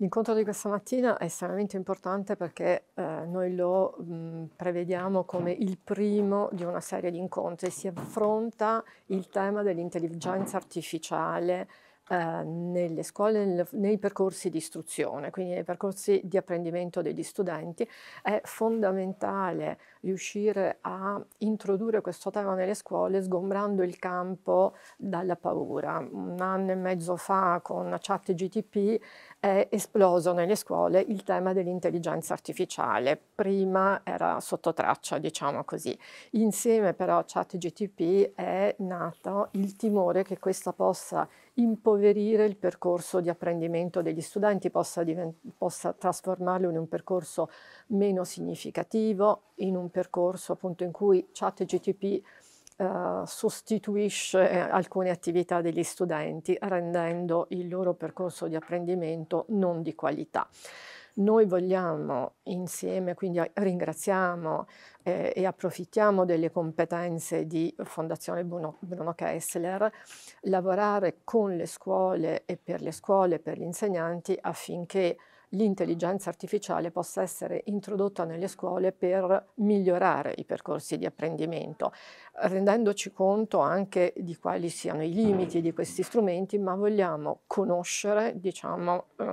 L'incontro di questa mattina è estremamente importante perché eh, noi lo mh, mm, prevediamo come il primo di una serie di incontri. Si affronta il tema dell'intelligenza artificiale Ehm, nelle scuole, nel, nei percorsi di istruzione, quindi nei percorsi di apprendimento degli studenti, è fondamentale riuscire a introdurre questo tema nelle scuole sgombrando il campo dalla paura. Un anno e mezzo fa con chat GTP è esploso nelle scuole il tema dell'intelligenza artificiale. Prima era sotto traccia, diciamo così. Insieme però a chat GTP è nato il timore che questa possa impoverire impoverire il percorso di apprendimento degli studenti, possa, possa trasformarlo in un percorso meno significativo, in un percorso appunto in cui chat GTP eh, sostituisce eh, alcune attività degli studenti rendendo il loro percorso di apprendimento non di qualità. Noi vogliamo insieme, quindi ringraziamo eh, e approfittiamo delle competenze di Fondazione Bruno, Bruno Kessler, lavorare con le scuole e per le scuole, per gli insegnanti affinché l'intelligenza artificiale possa essere introdotta nelle scuole per migliorare i percorsi di apprendimento, rendendoci conto anche di quali siano i limiti di questi strumenti, ma vogliamo conoscere, diciamo, eh,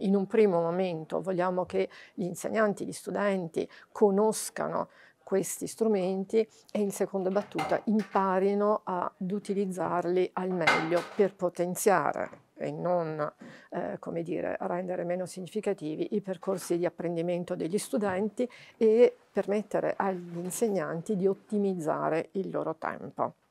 in un primo momento, vogliamo che gli insegnanti, gli studenti conoscano questi strumenti e in seconda battuta imparino ad utilizzarli al meglio per potenziare e non eh, come dire, rendere meno significativi i percorsi di apprendimento degli studenti e permettere agli insegnanti di ottimizzare il loro tempo.